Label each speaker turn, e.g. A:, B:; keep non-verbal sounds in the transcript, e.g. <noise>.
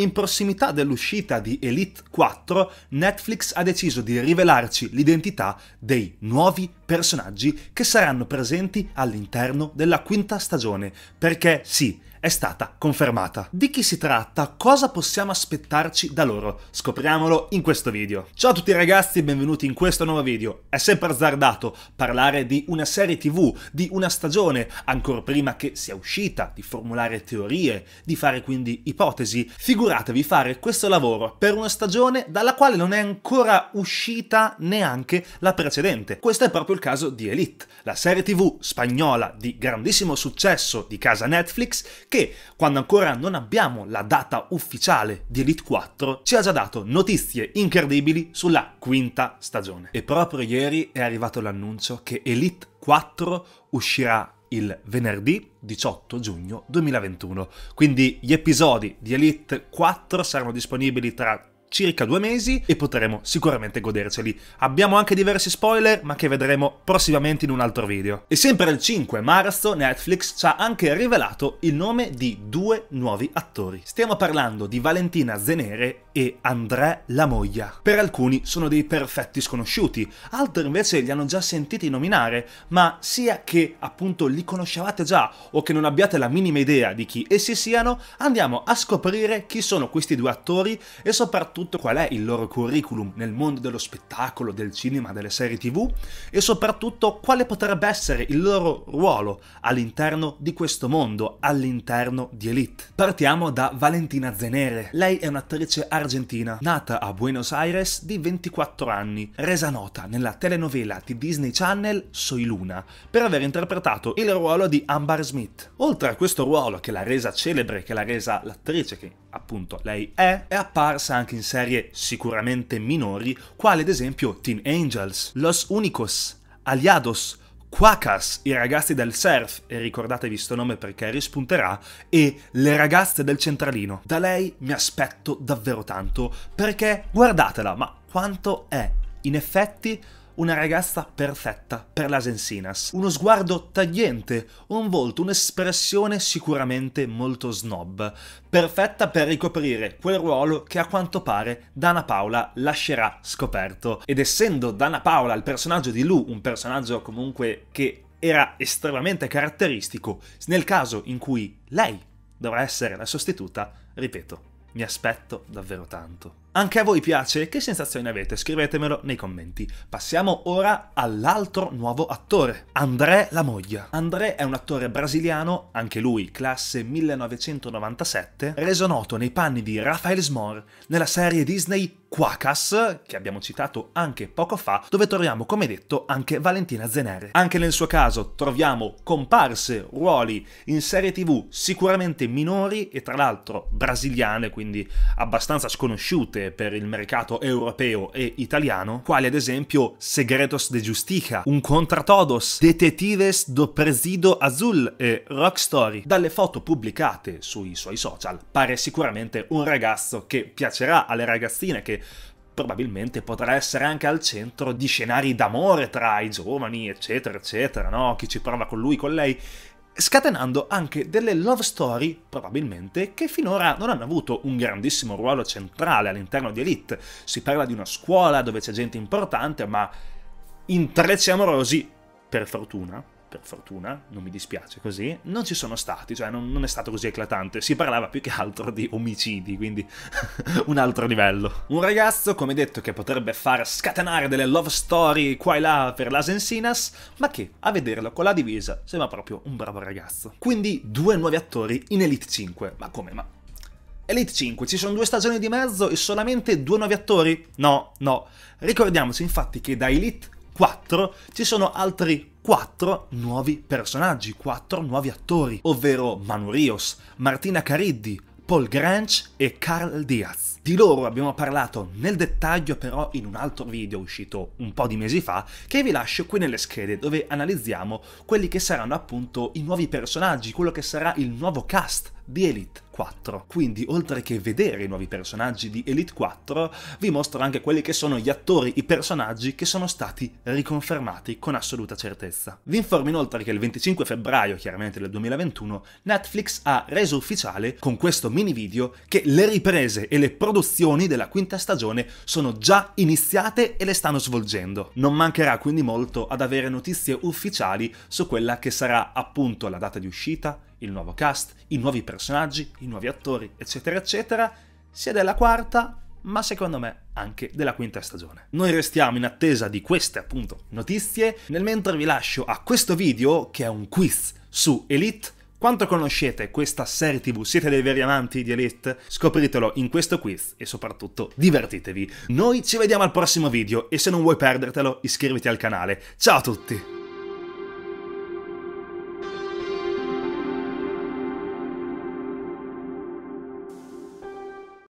A: In prossimità dell'uscita di Elite 4, Netflix ha deciso di rivelarci l'identità dei nuovi personaggi che saranno presenti all'interno della quinta stagione, perché sì, è stata confermata. Di chi si tratta? Cosa possiamo aspettarci da loro? Scopriamolo in questo video. Ciao a tutti ragazzi e benvenuti in questo nuovo video. È sempre azzardato parlare di una serie tv, di una stagione, ancora prima che sia uscita, di formulare teorie, di fare quindi ipotesi. Figuratevi fare questo lavoro per una stagione dalla quale non è ancora uscita neanche la precedente. Questo è proprio il caso di Elite, la serie tv spagnola di grandissimo successo di casa Netflix che, quando ancora non abbiamo la data ufficiale di Elite 4, ci ha già dato notizie incredibili sulla quinta stagione. E proprio ieri è arrivato l'annuncio che Elite 4 uscirà il venerdì 18 giugno 2021. Quindi gli episodi di Elite 4 saranno disponibili tra circa due mesi e potremo sicuramente goderceli. Abbiamo anche diversi spoiler ma che vedremo prossimamente in un altro video. E sempre il 5 marzo Netflix ci ha anche rivelato il nome di due nuovi attori. Stiamo parlando di Valentina Zenere e André Lamoglia. Per alcuni sono dei perfetti sconosciuti, altri invece li hanno già sentiti nominare, ma sia che appunto li conoscevate già o che non abbiate la minima idea di chi essi siano, andiamo a scoprire chi sono questi due attori e soprattutto soprattutto qual è il loro curriculum nel mondo dello spettacolo, del cinema, delle serie tv e soprattutto quale potrebbe essere il loro ruolo all'interno di questo mondo, all'interno di Elite. Partiamo da Valentina Zenere. Lei è un'attrice argentina, nata a Buenos Aires di 24 anni, resa nota nella telenovela di Disney Channel Soy Luna per aver interpretato il ruolo di Amber Smith. Oltre a questo ruolo che l'ha resa celebre, che l'ha resa l'attrice che appunto lei è, è apparsa anche in serie sicuramente minori, quali ad esempio Teen Angels, Los Unicos, Aliados, Quacas, i ragazzi del surf, e ricordatevi sto nome perché rispunterà, e le ragazze del centralino. Da lei mi aspetto davvero tanto, perché guardatela, ma quanto è, in effetti, una ragazza perfetta per las ensinas. Uno sguardo tagliente, un volto, un'espressione sicuramente molto snob. Perfetta per ricoprire quel ruolo che a quanto pare Dana Paola lascerà scoperto. Ed essendo Dana Paola il personaggio di Lu, un personaggio comunque che era estremamente caratteristico, nel caso in cui lei dovrà essere la sostituta, ripeto, mi aspetto davvero tanto. Anche a voi piace? Che sensazioni avete? Scrivetemelo nei commenti. Passiamo ora all'altro nuovo attore, André Lamoglia. André è un attore brasiliano, anche lui classe 1997, reso noto nei panni di Raphael Smor nella serie Disney Quacas, che abbiamo citato anche poco fa, dove troviamo come detto anche Valentina Zenere. Anche nel suo caso troviamo comparse, ruoli in serie tv sicuramente minori e tra l'altro brasiliane, quindi abbastanza sconosciute importante per il mercato europeo e italiano, quali ad esempio Segretos de Justicia, Un Contratodos, Detetives do Presido Azul e Rock Story. Dalle foto pubblicate sui suoi social pare sicuramente un ragazzo che piacerà alle ragazzine che probabilmente potrà essere anche al centro di scenari d'amore tra i giovani, eccetera, eccetera, no? Chi ci prova con lui, con lei scatenando anche delle love story, probabilmente, che finora non hanno avuto un grandissimo ruolo centrale all'interno di Elite. Si parla di una scuola dove c'è gente importante, ma intrecci amorosi, per fortuna, per fortuna, non mi dispiace così, non ci sono stati, cioè non, non è stato così eclatante, si parlava più che altro di omicidi, quindi <laughs> un altro livello. Un ragazzo, come detto, che potrebbe far scatenare delle love story qua e là per l'Asensinas, ma che, a vederlo con la divisa, sembra proprio un bravo ragazzo. Quindi due nuovi attori in Elite 5, ma come, ma... Elite 5, ci sono due stagioni di mezzo e solamente due nuovi attori? No, no. Ricordiamoci infatti che da Elite 4 ci sono altri 4 nuovi personaggi, 4 nuovi attori, ovvero Manu Rios, Martina Cariddi, Paul Granch e Carl Diaz. Di loro abbiamo parlato nel dettaglio però in un altro video uscito un po' di mesi fa che vi lascio qui nelle schede dove analizziamo quelli che saranno appunto i nuovi personaggi, quello che sarà il nuovo cast di Elite 4. Quindi oltre che vedere i nuovi personaggi di Elite 4, vi mostro anche quelli che sono gli attori, i personaggi che sono stati riconfermati con assoluta certezza. Vi informo inoltre che il 25 febbraio, chiaramente del 2021, Netflix ha reso ufficiale con questo mini video che le riprese e le produzioni della quinta stagione sono già iniziate e le stanno svolgendo. Non mancherà quindi molto ad avere notizie ufficiali su quella che sarà appunto la data di uscita, il nuovo cast, i nuovi personaggi, i nuovi attori, eccetera, eccetera, sia della quarta, ma secondo me anche della quinta stagione. Noi restiamo in attesa di queste appunto notizie, nel mentre vi lascio a questo video che è un quiz su Elite, quanto conoscete questa serie tv? Siete dei veri amanti di Elite? Scopritelo in questo quiz e soprattutto divertitevi. Noi ci vediamo al prossimo video e se non vuoi perdertelo iscriviti al canale. Ciao a tutti!